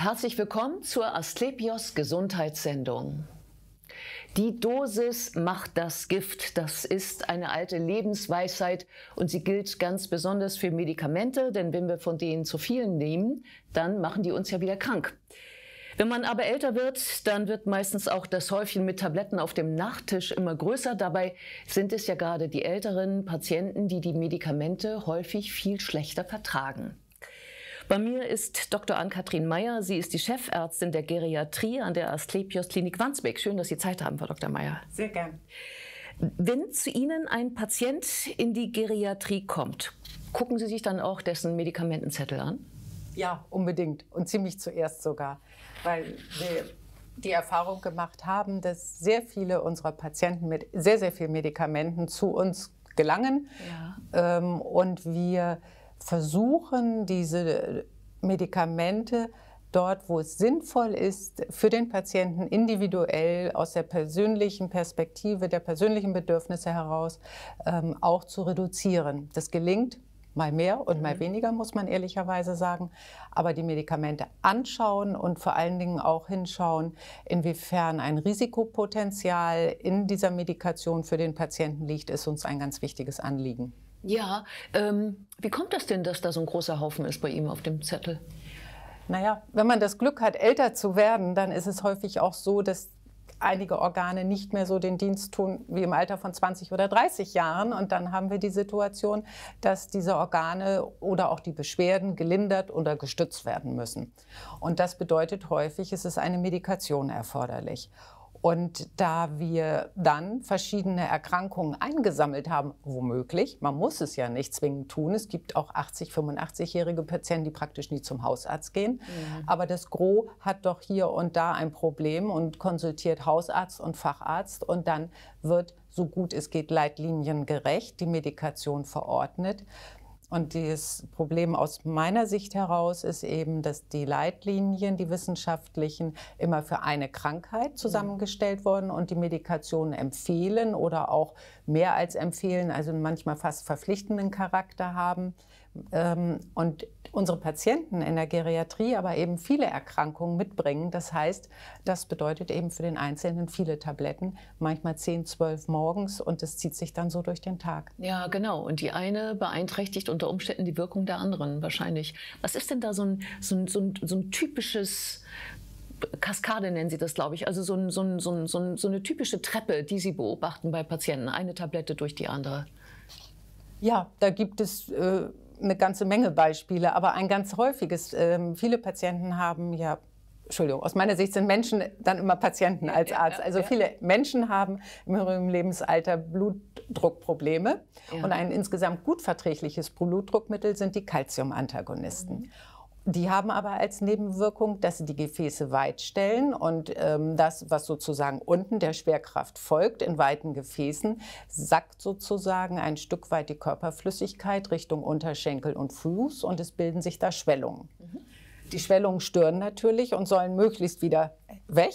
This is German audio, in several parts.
Herzlich willkommen zur Asklepios Gesundheitssendung. Die Dosis macht das Gift. Das ist eine alte Lebensweisheit und sie gilt ganz besonders für Medikamente, denn wenn wir von denen zu viel nehmen, dann machen die uns ja wieder krank. Wenn man aber älter wird, dann wird meistens auch das Häufchen mit Tabletten auf dem Nachttisch immer größer. Dabei sind es ja gerade die älteren Patienten, die die Medikamente häufig viel schlechter vertragen. Bei mir ist Dr. Ann-Kathrin Meyer. Sie ist die Chefärztin der Geriatrie an der Asklepios Klinik Wandsbek. Schön, dass Sie Zeit haben, Frau Dr. Meyer. Sehr gern. Wenn zu Ihnen ein Patient in die Geriatrie kommt, gucken Sie sich dann auch dessen Medikamentenzettel an? Ja, unbedingt und ziemlich zuerst sogar, weil wir die Erfahrung gemacht haben, dass sehr viele unserer Patienten mit sehr, sehr vielen Medikamenten zu uns gelangen ja. ähm, und wir versuchen, diese Medikamente dort, wo es sinnvoll ist, für den Patienten individuell aus der persönlichen Perspektive, der persönlichen Bedürfnisse heraus ähm, auch zu reduzieren. Das gelingt mal mehr und mal mhm. weniger, muss man ehrlicherweise sagen. Aber die Medikamente anschauen und vor allen Dingen auch hinschauen, inwiefern ein Risikopotenzial in dieser Medikation für den Patienten liegt, ist uns ein ganz wichtiges Anliegen. Ja, ähm, wie kommt das denn, dass da so ein großer Haufen ist bei ihm auf dem Zettel? Naja, wenn man das Glück hat, älter zu werden, dann ist es häufig auch so, dass einige Organe nicht mehr so den Dienst tun wie im Alter von 20 oder 30 Jahren. Und dann haben wir die Situation, dass diese Organe oder auch die Beschwerden gelindert oder gestützt werden müssen. Und das bedeutet häufig, es ist eine Medikation erforderlich. Und da wir dann verschiedene Erkrankungen eingesammelt haben, womöglich, man muss es ja nicht zwingend tun, es gibt auch 80, 85-jährige Patienten, die praktisch nie zum Hausarzt gehen, ja. Mhm. aber das Gros hat doch hier und da ein Problem und konsultiert Hausarzt und Facharzt und dann wird so gut es geht leitliniengerecht die Medikation verordnet. Und das Problem aus meiner Sicht heraus ist eben, dass die Leitlinien, die wissenschaftlichen, immer für eine Krankheit mhm. zusammengestellt wurden und die Medikationen empfehlen oder auch mehr als empfehlen, also manchmal fast verpflichtenden Charakter haben ähm, und unsere Patienten in der Geriatrie aber eben viele Erkrankungen mitbringen. Das heißt, das bedeutet eben für den Einzelnen viele Tabletten, manchmal 10, 12 morgens und das zieht sich dann so durch den Tag. Ja, genau. Und die eine beeinträchtigt unter Umständen die Wirkung der anderen wahrscheinlich. Was ist denn da so ein, so ein, so ein, so ein typisches Kaskade nennen Sie das, glaube ich. Also so, ein, so, ein, so, ein, so, eine typische Treppe, die Sie beobachten bei Patienten. Eine Tablette durch die andere. Ja, da gibt es äh, eine ganze Menge Beispiele, aber ein ganz häufiges. Ähm, viele Patienten haben ja Entschuldigung, aus meiner Sicht sind Menschen dann immer Patienten als Arzt. Also viele Menschen haben im höheren Lebensalter Blutdruckprobleme. Ja. Und ein insgesamt gut verträgliches Blutdruckmittel sind die Calciumantagonisten. Mhm. Die haben aber als Nebenwirkung, dass sie die Gefäße weit stellen und ähm, das, was sozusagen unten der Schwerkraft folgt, in weiten Gefäßen, sackt sozusagen ein Stück weit die Körperflüssigkeit Richtung Unterschenkel und Fuß und es bilden sich da Schwellungen. Mhm. Die Schwellungen stören natürlich und sollen möglichst wieder weg.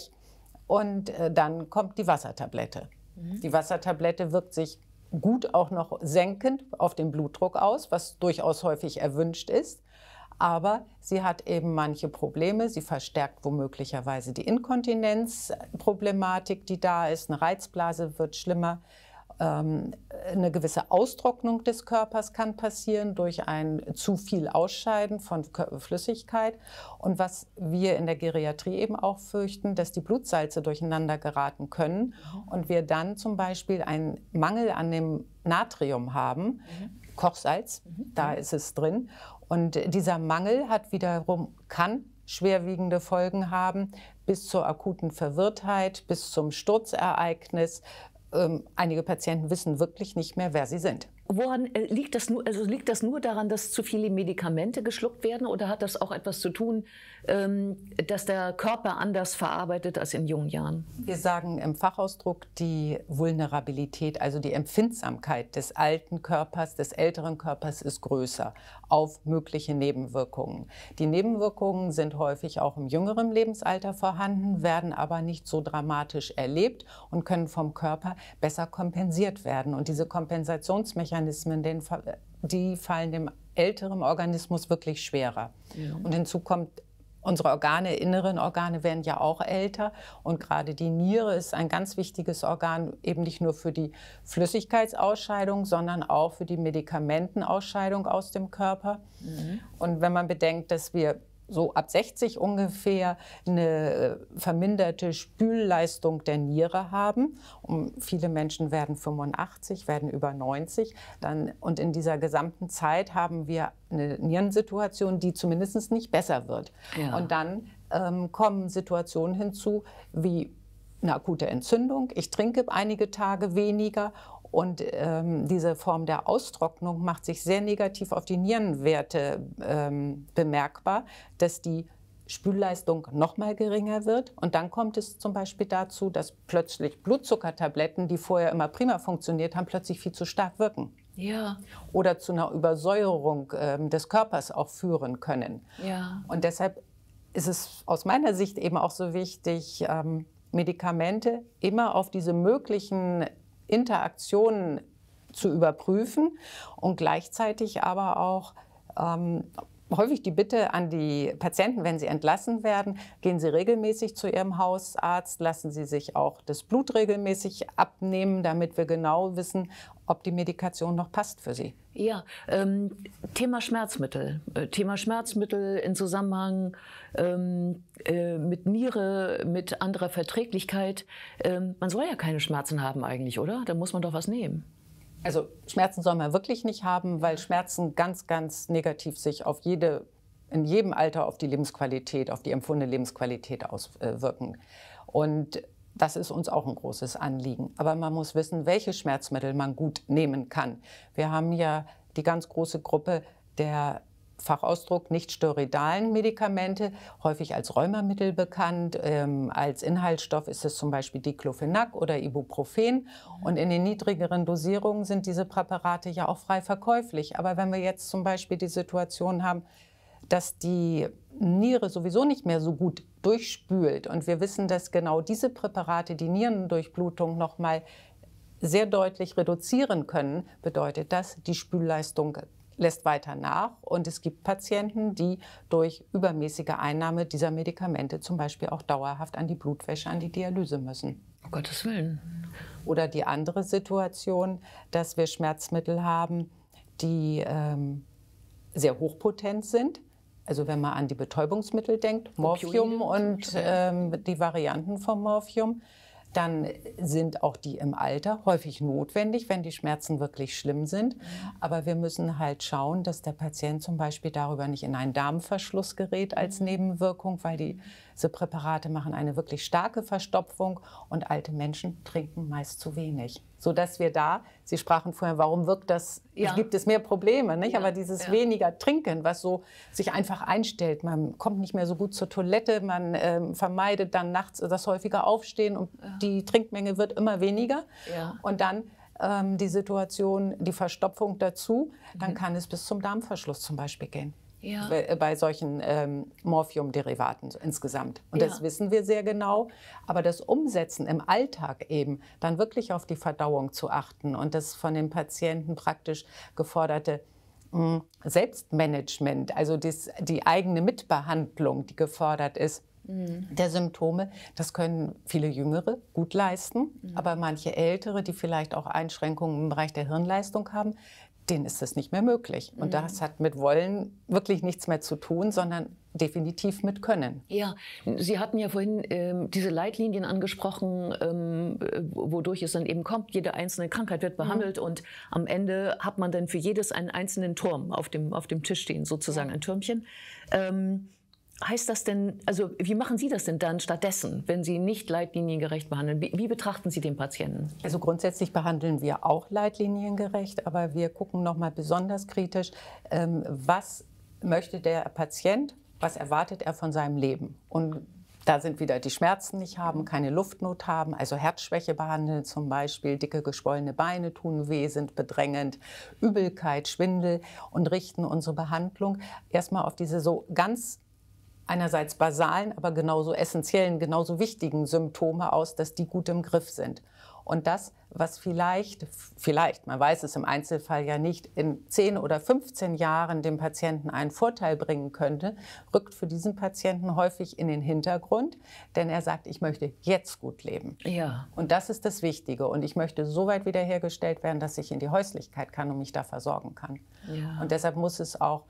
Und äh, dann kommt die Wassertablette. Mhm. Die Wassertablette wirkt sich gut auch noch senkend auf den Blutdruck aus, was durchaus häufig erwünscht ist aber sie hat eben manche Probleme. Sie verstärkt womöglicherweise die Inkontinenzproblematik, die da ist. Eine Reizblase wird schlimmer. Ähm, eine gewisse Austrocknung des Körpers kann passieren durch ein zu viel Ausscheiden von Flüssigkeit. Und was wir in der Geriatrie eben auch fürchten, dass die Blutsalze durcheinander geraten können und wir dann zum Beispiel einen Mangel an dem Natrium haben, mhm. Kochsalz, mhm. da ist es drin. Und dieser Mangel hat wiederum, kann schwerwiegende Folgen haben, bis zur akuten Verwirrtheit, bis zum Sturzereignis. Ähm, einige Patienten wissen wirklich nicht mehr, wer sie sind. Woran äh, liegt das nur? Also liegt das nur daran, dass zu viele Medikamente geschluckt werden, oder hat das auch etwas zu tun, ähm, dass der Körper anders verarbeitet als in jungen Jahren? Wir sagen im Fachausdruck die Vulnerabilität, also die Empfindsamkeit des alten Körpers, des älteren Körpers ist größer auf mögliche Nebenwirkungen. Die Nebenwirkungen sind häufig auch im jüngeren Lebensalter vorhanden, werden aber nicht so dramatisch erlebt und können vom Körper besser kompensiert werden. Und diese Kompensationsmechanismen Mechanismen, den, die fallen dem älteren Organismus wirklich schwerer. Ja. Und hinzu kommt, unsere Organe, inneren Organe werden ja auch älter. Und gerade die Niere ist ein ganz wichtiges Organ, eben nicht nur für die Flüssigkeitsausscheidung, sondern auch für die Medikamentenausscheidung aus dem Körper. Mhm. Und wenn man bedenkt, dass wir so ab 60 ungefähr eine äh, verminderte Spülleistung der Niere haben. Und viele Menschen werden 85, werden über 90. Dann, und in dieser gesamten Zeit haben wir eine Nierensituation, die zumindest nicht besser wird. Ja. Und dann ähm, kommen Situationen hinzu wie eine akute Entzündung. Ich trinke einige Tage weniger und ähm, diese Form der Austrocknung macht sich sehr negativ auf die Nierenwerte ähm, bemerkbar, dass die Spülleistung noch mal geringer wird. Und dann kommt es zum Beispiel dazu, dass plötzlich Blutzuckertabletten, die vorher immer prima funktioniert haben, plötzlich viel zu stark wirken. Ja. Oder zu einer Übersäuerung ähm, des Körpers auch führen können. Ja. Und deshalb ist es aus meiner Sicht eben auch so wichtig, ähm, Medikamente immer auf diese möglichen Interaktionen zu überprüfen und gleichzeitig aber auch ähm, häufig die Bitte an die Patienten, wenn sie entlassen werden, gehen sie regelmäßig zu ihrem Hausarzt, lassen sie sich auch das Blut regelmäßig abnehmen, damit wir genau wissen, ob die Medikation noch passt für Sie. Ja, ähm, Thema Schmerzmittel. Äh, Thema Schmerzmittel in Zusammenhang ähm, äh, mit Niere, mit anderer Verträglichkeit. Ähm, man soll ja keine Schmerzen haben eigentlich, oder? Da muss man doch was nehmen. Also Schmerzen soll man wirklich nicht haben, weil Schmerzen ganz, ganz negativ sich auf jede, in jedem Alter auf die Lebensqualität, auf die empfundene Lebensqualität auswirken. Und das ist uns auch ein großes Anliegen. Aber man muss wissen, welche Schmerzmittel man gut nehmen kann. Wir haben ja die ganz große Gruppe der Fachausdruck nicht steroidalen Medikamente, häufig als Rheumamittel bekannt. Ähm, als Inhaltsstoff ist es zum Beispiel Diclofenac oder Ibuprofen. Und in den niedrigeren Dosierungen sind diese Präparate ja auch frei verkäuflich. Aber wenn wir jetzt zum Beispiel die Situation haben, dass die Niere sowieso nicht mehr so gut durchspült. Und wir wissen, dass genau diese Präparate die Nierendurchblutung nochmal sehr deutlich reduzieren können, bedeutet das, die Spülleistung lässt weiter nach. Und es gibt Patienten, die durch übermäßige Einnahme dieser Medikamente zum Beispiel auch dauerhaft an die Blutwäsche, an die Dialyse müssen. Um Gottes Willen. Oder die andere Situation, dass wir Schmerzmittel haben, die ähm, sehr hochpotent sind also wenn man an die Betäubungsmittel denkt, Morphium und ähm, die Varianten vom Morphium, dann sind auch die im Alter häufig notwendig, wenn die Schmerzen wirklich schlimm sind. Mhm. Aber wir müssen halt schauen, dass der Patient zum Beispiel darüber nicht in einen Darmverschluss gerät als mhm. Nebenwirkung, weil die diese Präparate machen eine wirklich starke Verstopfung und alte Menschen trinken meist zu wenig. Sodass wir da, Sie sprachen vorher, warum wirkt das, ja. gibt es mehr Probleme, nicht? Ja. aber dieses ja. weniger Trinken, was so sich einfach einstellt, man kommt nicht mehr so gut zur Toilette, man äh, vermeidet dann nachts äh, das häufige Aufstehen und die Trinkmenge wird immer weniger. Und dann ähm, die Situation, die Verstopfung dazu, dann mhm. kann es bis zum Darmverschluss zum Beispiel gehen ja. Äh, bei, solchen ähm, Morphium-Derivaten insgesamt. Und ja. das wissen wir sehr genau. Aber das Umsetzen im Alltag eben, dann wirklich auf die Verdauung zu achten und das von den Patienten praktisch geforderte mh, hm, Selbstmanagement, also das, die eigene Mitbehandlung, die gefordert ist, mhm. der Symptome. Das können viele Jüngere gut leisten, mhm. aber manche Ältere, die vielleicht auch Einschränkungen im Bereich der Hirnleistung haben, denen ist das nicht mehr möglich. Und mhm. das hat mit Wollen wirklich nichts mehr zu tun, sondern definitiv mit Können. Ja, Sie hatten ja vorhin ähm, diese Leitlinien angesprochen, ähm, wodurch es dann eben kommt. Jede einzelne Krankheit wird behandelt mhm. und am Ende hat man dann für jedes einen einzelnen Turm auf dem, auf dem Tisch stehen, sozusagen ja. ein Türmchen. Ähm, heißt das denn, also wie machen Sie das denn dann stattdessen, wenn Sie nicht leitliniengerecht behandeln? Wie, wie, betrachten Sie den Patienten? Also grundsätzlich behandeln wir auch leitliniengerecht, aber wir gucken nochmal besonders kritisch, ähm, was möchte der Patient, was erwartet er von seinem Leben? Und da sind wieder die Schmerzen nicht haben, keine Luftnot haben, also Herzschwäche behandeln zum Beispiel, dicke geschwollene Beine tun weh, sind bedrängend, Übelkeit, Schwindel und richten unsere Behandlung erstmal auf diese so ganz einerseits basalen, aber genauso essentiellen, genauso wichtigen Symptome aus, dass die gut im Griff sind. Und das, was vielleicht, vielleicht, man weiß es im Einzelfall ja nicht, in 10 oder 15 Jahren dem Patienten einen Vorteil bringen könnte, rückt für diesen Patienten häufig in den Hintergrund, denn er sagt, ich möchte jetzt gut leben. Ja. Und das ist das Wichtige. Und ich möchte so weit wiederhergestellt werden, dass ich in die Häuslichkeit kann und mich da versorgen kann. Ja. Und deshalb muss es auch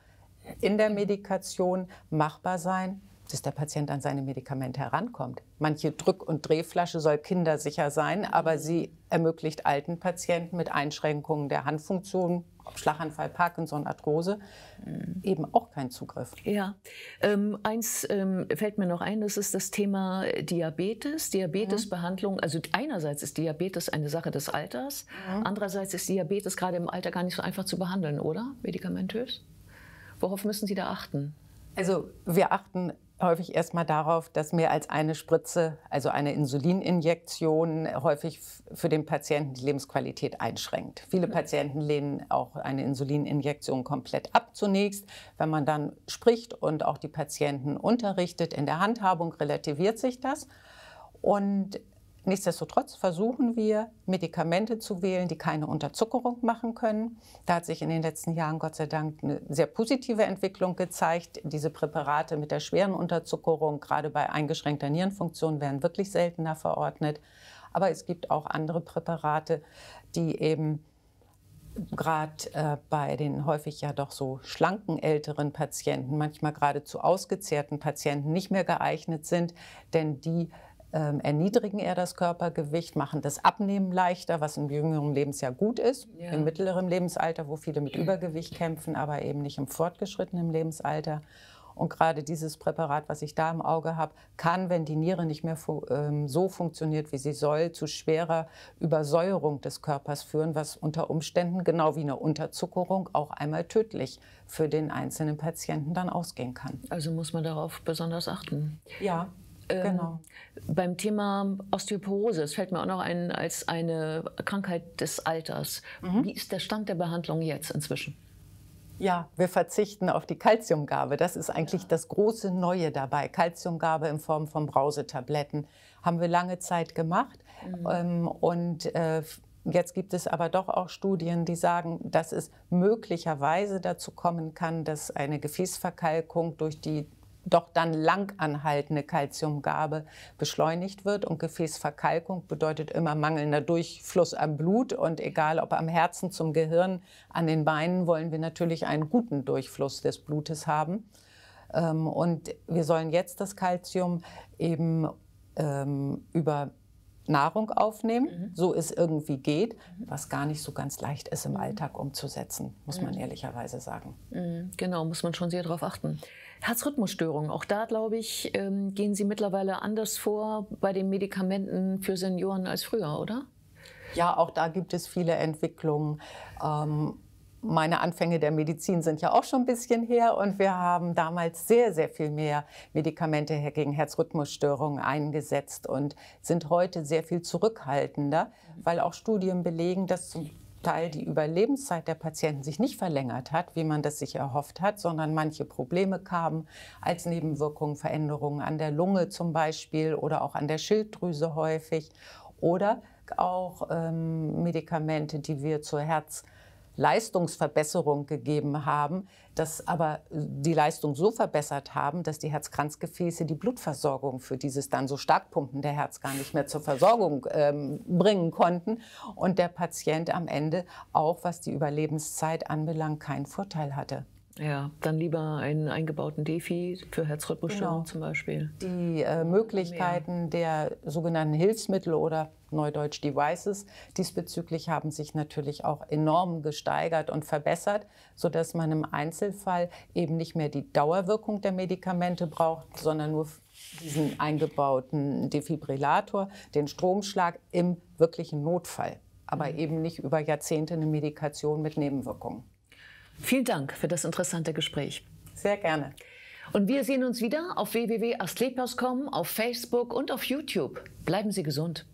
in der Medikation machbar sein, dass der Patient an seine Medikamente herankommt. Manche Drück- und Drehflasche soll kindersicher sein, aber mhm. sie ermöglicht alten Patienten mit Einschränkungen der Handfunktion, Schlaganfall, Parkinson, Arthrose, mhm. eben auch keinen Zugriff. Ja, ähm, eins ähm, fällt mir noch ein, das ist das Thema Diabetes, Diabetesbehandlung. Mhm. Also einerseits ist Diabetes eine Sache des Alters, mhm. andererseits ist Diabetes gerade im Alter gar nicht so einfach zu behandeln, oder? Medikamentös? Worauf müssen Sie da achten? Also wir achten häufig erstmal darauf, dass mehr als eine Spritze, also eine Insulininjektion, häufig für den Patienten die Lebensqualität einschränkt. Viele Patienten lehnen auch eine Insulininjektion komplett ab zunächst. Wenn man dann spricht und auch die Patienten unterrichtet in der Handhabung, relativiert sich das. Und Nichtsdestotrotz versuchen wir, Medikamente zu wählen, die keine Unterzuckerung machen können. Da hat sich in den letzten Jahren Gott sei Dank eine sehr positive Entwicklung gezeigt. Diese Präparate mit der schweren Unterzuckerung, gerade bei eingeschränkter Nierenfunktion, werden wirklich seltener verordnet. Aber es gibt auch andere Präparate, die eben gerade äh, bei den häufig ja doch so schlanken älteren Patienten, manchmal geradezu ausgezehrten Patienten nicht mehr geeignet sind, denn die ähm, erniedrigen eher das Körpergewicht, machen das Abnehmen leichter, was im jüngeren Lebensjahr gut ist, ja. im mittleren Lebensalter, wo viele mit Übergewicht kämpfen, aber eben nicht im fortgeschrittenen Lebensalter. Und gerade dieses Präparat, was ich da im Auge habe, kann, wenn die Niere nicht mehr fu ähm, so funktioniert, wie sie soll, zu schwerer Übersäuerung des Körpers führen, was unter Umständen genau wie eine Unterzuckerung auch einmal tödlich für den einzelnen Patienten dann ausgehen kann. Also muss man darauf besonders achten. Ja, ähm, genau. beim Thema Osteoporose, es fällt mir auch noch ein als eine Krankheit des Alters. Mhm. Wie ist der Stand der Behandlung jetzt inzwischen? Ja, wir verzichten auf die Kalziumgabe. Das ist eigentlich ja. das große Neue dabei. Kalziumgabe in Form von Brausetabletten haben wir lange Zeit gemacht. Mhm. Ähm, und äh, Jetzt gibt es aber doch auch Studien, die sagen, dass es möglicherweise dazu kommen kann, dass eine Gefäßverkalkung durch die doch dann lang anhaltende Kalziumgabe beschleunigt wird. Und Gefäßverkalkung bedeutet immer mangelnder Durchfluss am Blut. Und egal ob am Herzen, zum Gehirn, an den Beinen, wollen wir natürlich einen guten Durchfluss des Blutes haben. Ähm, und wir sollen jetzt das Kalzium eben ähm, über Nahrung aufnehmen, mhm. so es irgendwie geht, mhm. was gar nicht so ganz leicht ist im mhm. Alltag umzusetzen, muss man mhm. ehrlicherweise sagen. Genau, muss man schon sehr darauf achten. Herzrhythmusstörungen, auch da glaube ich, ähm, gehen Sie mittlerweile anders vor bei den Medikamenten für Senioren als früher, oder? Ja, auch da gibt es viele Entwicklungen. Ähm, meine Anfänge der Medizin sind ja auch schon ein bisschen her und wir haben damals sehr, sehr viel mehr Medikamente gegen Herzrhythmusstörungen eingesetzt und sind heute sehr viel zurückhaltender, weil auch Studien belegen, dass zum Teil die Überlebenszeit der Patienten sich nicht verlängert hat, wie man das sich erhofft hat, sondern manche Probleme kamen als Nebenwirkungen, Veränderungen an der Lunge zum Beispiel oder auch an der Schilddrüse häufig oder auch ähm, Medikamente, die wir zur Herz- Leistungsverbesserung gegeben haben, dass aber äh, die Leistung so verbessert haben, dass die Herzkranzgefäße die Blutversorgung für dieses dann so stark pumpende Herz gar nicht mehr zur Versorgung ähm, bringen konnten und der Patient am Ende auch, was die Überlebenszeit anbelangt, keinen Vorteil hatte. Ja, dann lieber einen eingebauten Defi für Herzrhythmusstörungen genau. zum Beispiel. Die äh, Möglichkeiten ja. der sogenannten Hilfsmittel oder Neudeutsch Devices diesbezüglich haben sich natürlich auch enorm gesteigert und verbessert, sodass man im Einzelfall eben nicht mehr die Dauerwirkung der Medikamente braucht, sondern nur diesen eingebauten Defibrillator, den Stromschlag im wirklichen Notfall, aber mhm. eben nicht über Jahrzehnte eine Medikation mit Nebenwirkungen. Vielen Dank für das interessante Gespräch. Sehr gerne. Und wir sehen uns wieder auf www.astlepios.com, auf Facebook und auf YouTube. Bleiben Sie gesund.